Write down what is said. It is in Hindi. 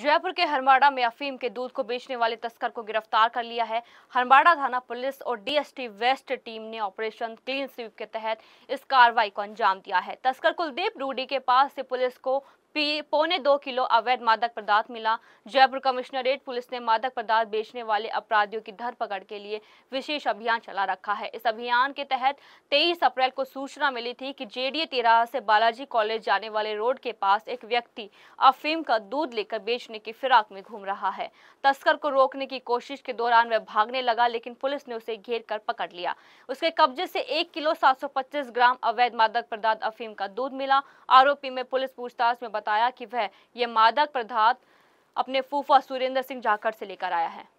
जयपुर के हरमाड़ा में अफीम के दूध को बेचने वाले तस्कर को गिरफ्तार कर लिया है हरमाड़ा थाना पुलिस और डीएसटी वेस्ट टीम ने ऑपरेशन क्लीन स्वीप के तहत इस कार्रवाई को अंजाम दिया है तस्कर कुलदीप रूडी के पास से पुलिस को पौने दो किलो अवैध मादक पदार्थ मिला जयपुर कमिश्नरेट पुलिस ने मादक पदार्थ बेचने वाले अपराधियों की धरपकड़ के लिए विशेष अभियान चला रखा है इस अभियान के तहत तेईस अप्रैल को सूचना मिली थी कि जेडीए तिराह से बालाजी कॉलेज जाने वाले रोड के पास एक व्यक्ति अफीम का दूध लेकर बेचने की फिराक में घूम रहा है तस्कर को रोकने की कोशिश के दौरान वह भागने लगा लेकिन पुलिस ने उसे घेर कर पकड़ लिया उसके कब्जे से एक किलो पच्चीस ग्राम अवैध मादक पदार्थ अफीम का दूध मिला आरोपी में पुलिस पूछताछ में बता बताया कि वह ये मादक पदार्थ अपने फूफा सुरेंद्र सिंह जाखड़ से लेकर आया है